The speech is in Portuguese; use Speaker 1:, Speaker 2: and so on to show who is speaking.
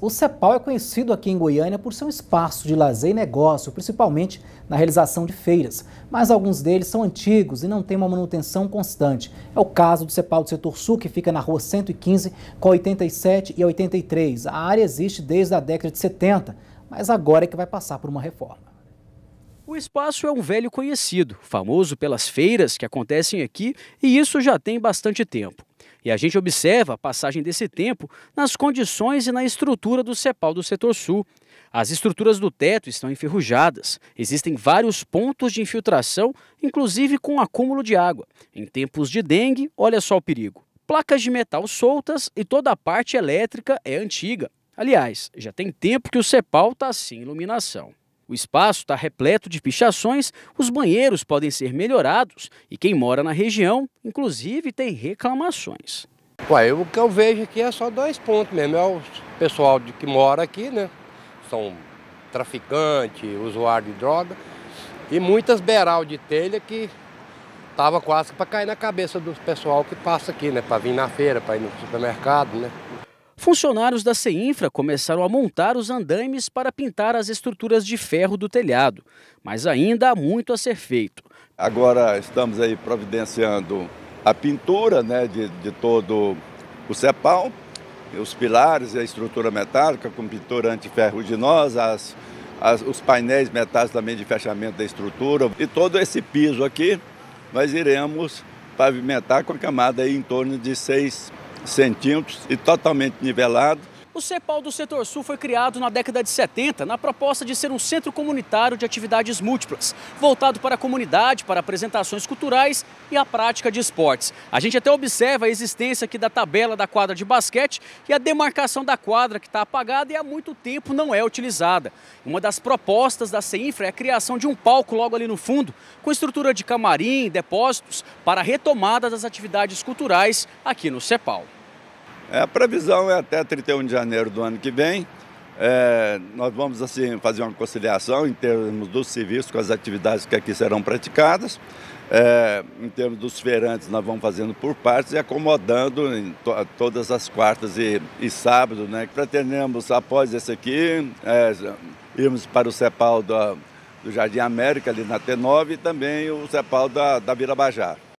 Speaker 1: O CEPAL é conhecido aqui em Goiânia por ser um espaço de lazer e negócio, principalmente na realização de feiras, mas alguns deles são antigos e não têm uma manutenção constante. É o caso do CEPAL do Setor Sul, que fica na rua 115, com 87 e 83. A área existe desde a década de 70, mas agora é que vai passar por uma reforma.
Speaker 2: O espaço é um velho conhecido, famoso pelas feiras que acontecem aqui, e isso já tem bastante tempo. E a gente observa a passagem desse tempo nas condições e na estrutura do CEPAL do Setor Sul. As estruturas do teto estão enferrujadas, existem vários pontos de infiltração, inclusive com acúmulo de água. Em tempos de dengue, olha só o perigo. Placas de metal soltas e toda a parte elétrica é antiga. Aliás, já tem tempo que o CEPAL está sem iluminação. O espaço está repleto de pichações, os banheiros podem ser melhorados e quem mora na região, inclusive, tem reclamações. Ué, o que eu vejo aqui é só dois pontos mesmo. É o pessoal que mora aqui, né? São traficante, usuário de droga e muitas beiral de telha que tava quase para cair na cabeça do pessoal que passa aqui, né? Para vir na feira, para ir no supermercado, né? Funcionários da CEINFRA começaram a montar os andaimes para pintar as estruturas de ferro do telhado, mas ainda
Speaker 3: há muito a ser feito. Agora estamos aí providenciando a pintura né, de, de todo o CEPAL, os pilares e a estrutura metálica com pintura antiferruginosa, as, as, os painéis metálicos também de fechamento da estrutura e todo esse piso aqui nós iremos pavimentar com a camada em torno de 6 centímetros e totalmente nivelado.
Speaker 2: O CEPAL do Setor Sul foi criado na década de 70 na proposta de ser um centro comunitário de atividades múltiplas, voltado para a comunidade, para apresentações culturais e a prática de esportes. A gente até observa a existência aqui da tabela da quadra de basquete e a demarcação da quadra que está apagada e há muito tempo não é utilizada. Uma das propostas da CEINFRA é a criação de um palco logo ali no fundo, com estrutura de camarim, depósitos, para a retomada das atividades culturais aqui no CEPAL.
Speaker 3: É, a previsão é até 31 de janeiro do ano que vem. É, nós vamos assim fazer uma conciliação em termos dos serviços com as atividades que aqui serão praticadas. É, em termos dos feirantes, nós vamos fazendo por partes e acomodando em to todas as quartas e, e sábado, né? pretendemos, após esse aqui, é, irmos para o CEPAL do, do Jardim América, ali na T9, e também o CEPAL da, da Vila